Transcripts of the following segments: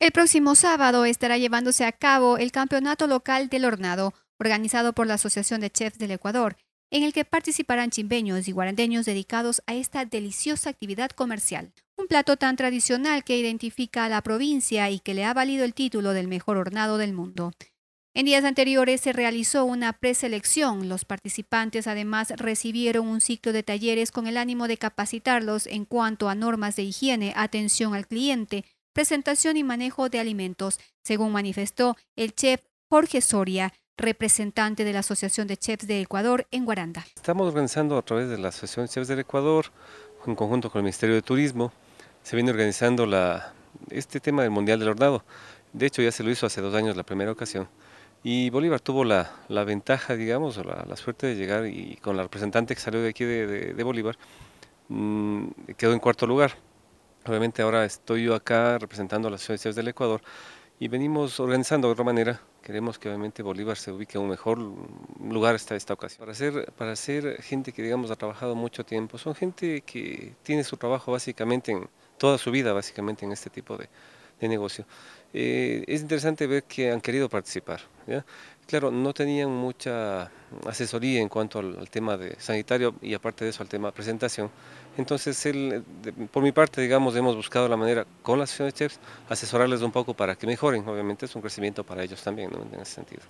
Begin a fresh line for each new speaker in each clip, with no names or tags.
El próximo sábado estará llevándose a cabo el Campeonato Local del Hornado, organizado por la Asociación de Chefs del Ecuador, en el que participarán chimbeños y guarandeños dedicados a esta deliciosa actividad comercial. Un plato tan tradicional que identifica a la provincia y que le ha valido el título del mejor hornado del mundo. En días anteriores se realizó una preselección. Los participantes además recibieron un ciclo de talleres con el ánimo de capacitarlos en cuanto a normas de higiene, atención al cliente, presentación y manejo de alimentos, según manifestó el chef Jorge Soria, representante de la Asociación de Chefs de Ecuador en Guaranda.
Estamos organizando a través de la Asociación de Chefs del Ecuador, en conjunto con el Ministerio de Turismo, se viene organizando la, este tema del Mundial del Hornado. De hecho, ya se lo hizo hace dos años la primera ocasión. Y Bolívar tuvo la, ventaja, digamos, la, suerte de llegar y con la representante que salió de aquí de, Bolívar, mm, quedó en cuarto lugar. Obviamente ahora estoy yo acá representando a las ciudades del Ecuador y venimos organizando de otra manera. Queremos que obviamente Bolívar se ubique en un mejor lugar hasta esta ocasión. Para ser, para ser gente que digamos ha trabajado mucho tiempo, son gente que tiene su trabajo básicamente en toda su vida, básicamente en este tipo de, de negocio. Eh, es interesante ver que han querido participar. Claro, no tenían mucha asesoría en cuanto al, tema de sanitario y aparte de eso al tema de presentación. Entonces, el por mi parte, digamos, hemos buscado la manera con las de chefs asesorarles un poco para que mejoren. Obviamente es un crecimiento para ellos también en ese sentido.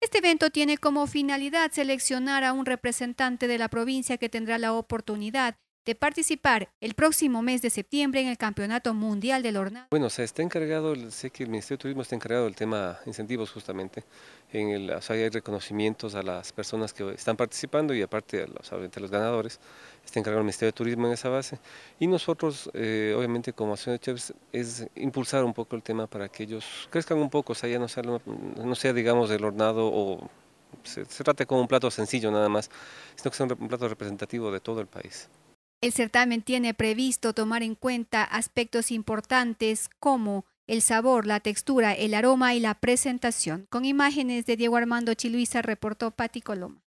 Este evento tiene como finalidad seleccionar a un representante de la provincia que tendrá la oportunidad participar el próximo mes de septiembre en el Campeonato Mundial del Hornado.
Bueno, se está encargado, sé que el Ministerio de Turismo está encargado del tema incentivos justamente, en el, o sea, hay reconocimientos a las personas que están participando y aparte de a los ganadores, está encargado el Ministerio de Turismo en esa base. Y nosotros, eh, obviamente, como Acción de Chefs, es impulsar un poco el tema para que ellos crezcan un poco, o sea, ya no sea, digamos, el hornado o se, trate como un plato sencillo nada más, sino que sea un plato representativo de todo el país.
El certamen tiene previsto tomar en cuenta aspectos importantes como el sabor, la textura, el aroma y la presentación. Con imágenes de Diego Armando Chiluiza reportó Pati Coloma.